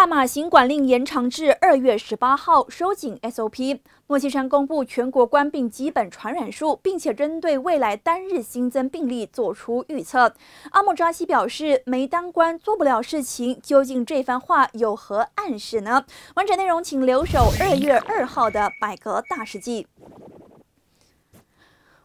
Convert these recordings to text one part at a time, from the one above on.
大马行管令延长至二月十八号，收紧 SOP。莫西山公布全国冠病基本传染数，并且针对未来单日新增病例做出预测。阿莫扎西表示：“没当官做不了事情。”究竟这番话有何暗示呢？完整内容请留守二月二号的百格大世纪。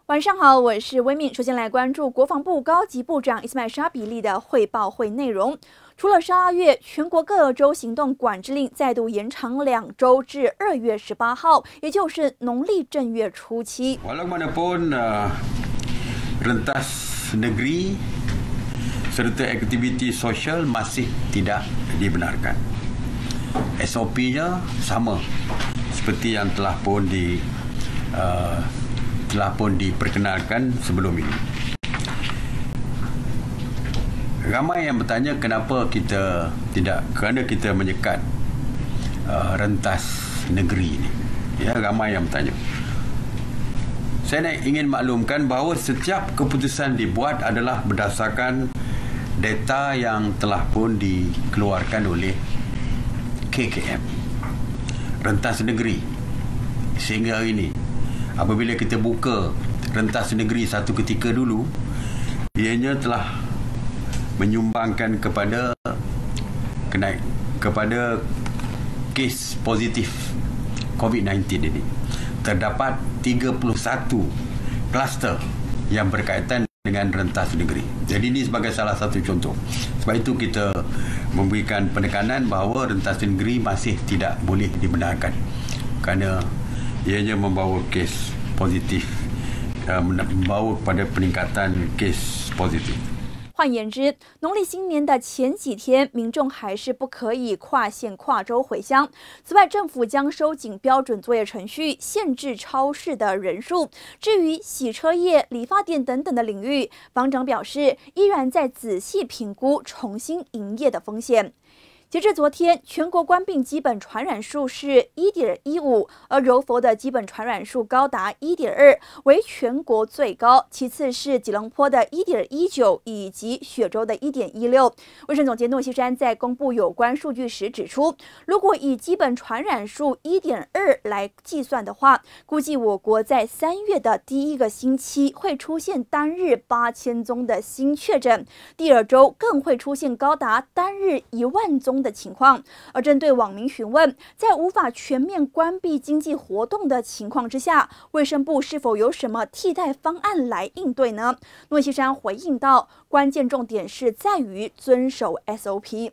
晚上好，我是威敏，首先来关注国防部高级部长伊斯麦沙比利的汇报会内容。除了十二月，全国各州行动管制令再度延长两周，至二月十八号，也就是农历正月初七。s e r t a aktiviti sosial masih tidak dibenarkan. SOPnya sama seperti yang telah pun diperkenalkan sebelum ini. ramai yang bertanya kenapa kita tidak kerana kita menyekat uh, rentas negeri ini. Ya, ramai yang bertanya. Saya nak ingin maklumkan bahawa setiap keputusan dibuat adalah berdasarkan data yang telah pun dikeluarkan oleh KKM rentas negeri sehingga hari ini apabila kita buka rentas negeri satu ketika dulu ianya telah menyumbangkan kepada kenaik kepada kes positif COVID-19 ini terdapat 31 kluster yang berkaitan dengan rentas negeri. Jadi ini sebagai salah satu contoh. Sebab itu kita memberikan penekanan bahawa rentas negeri masih tidak boleh dibenarkan kerana ianya membawa kes positif eh, membawa kepada peningkatan kes positif. 换言之，农历新年的前几天，民众还是不可以跨县跨州回乡。此外，政府将收紧标准作业程序，限制超市的人数。至于洗车业、理发店等等的领域，房长表示，依然在仔细评估重新营业的风险。截至昨天，全国冠病基本传染数是1.15，而柔佛的基本传染数高达1.2，为全国最高。其次是吉隆坡的1.19，以及雪州的1.16。卫生总监诺西山在公布有关数据时指出，如果以基本传染数1.2来计算的话，估计我国在三月的第一个星期会出现单日八千宗的新确诊，第二周更会出现高达单日一万宗。的情况。而针对网民询问，在无法全面关闭经济活动的情况之下，卫生部是否有什么替代方案来应对呢？诺西山回应道：“关键重点是在于遵守 SOP。”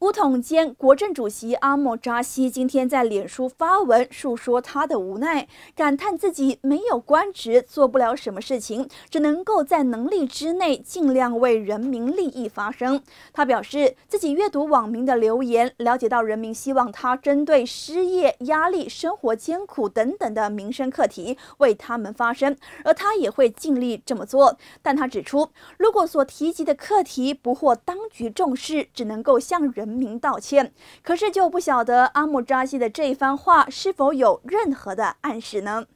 乌统监国政主席阿莫扎西今天在脸书发文述说他的无奈，感叹自己没有官职，做不了什么事情，只能够在能力之内尽量为人民利益发声。他表示自己阅读网民的留言，了解到人民希望他针对失业、压力、生活艰苦等等的民生课题为他们发声，而他也会尽力这么做。但他指出，如果所提及的课题不获当局重视，只能够向人。文明道歉，可是就不晓得阿姆扎西的这番话是否有任何的暗示呢？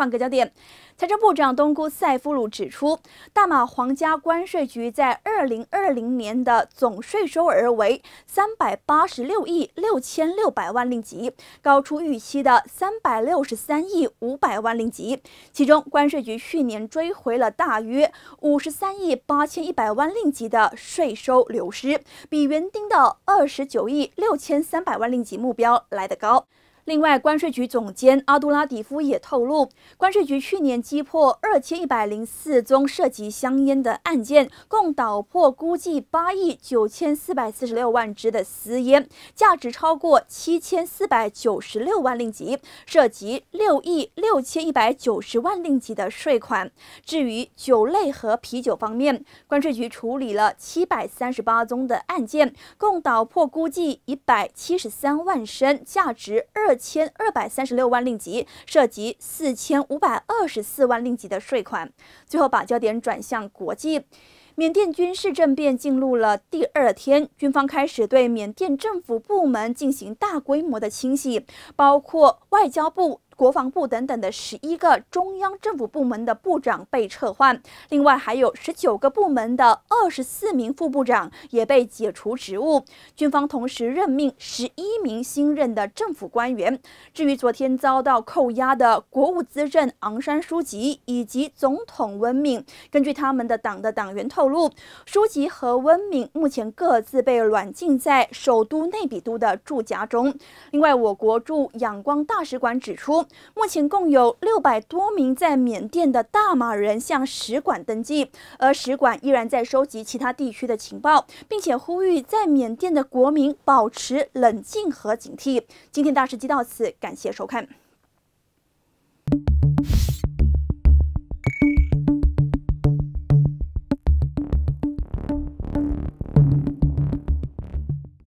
换个焦点，财政部长东姑塞夫鲁指出，大马皇家关税局在2020年的总税收额为386亿6600万令吉，高出预期的363亿500万令吉。其中，关税局去年追回了大约53亿8100万令吉的税收流失，比原定的29亿6300万令吉目标来得高。另外，关税局总监阿杜拉迪夫也透露，关税局去年击破二千一百零四宗涉及香烟的案件，共捣破估计八亿九千四百四十六万支的私烟，价值超过七千四百九十六万令吉，涉及六亿六千一百九十万令吉的税款。至于酒类和啤酒方面，关税局处理了七百三十八宗的案件，共捣破估计一百七十三万升，价值二。千二百三十六万令吉，涉及四千五百二十四万令吉的税款。最后，把焦点转向国际，缅甸军事政变进入了第二天，军方开始对缅甸政府部门进行大规模的清洗，包括外交部。国防部等等的十一个中央政府部门的部长被撤换，另外还有十九个部门的二十四名副部长也被解除职务。军方同时任命十一名新任的政府官员。至于昨天遭到扣押的国务资政昂山书籍以及总统温敏，根据他们的党的党员透露，书籍和温敏目前各自被软禁在首都内比都的住家中。另外，我国驻仰光大使馆指出。目前共有六百多名在缅甸的大马人向使馆登记，而使馆依然在收集其他地区的情报，并且呼吁在缅甸的国民保持冷静和警惕。今天大事记到此，感谢收看。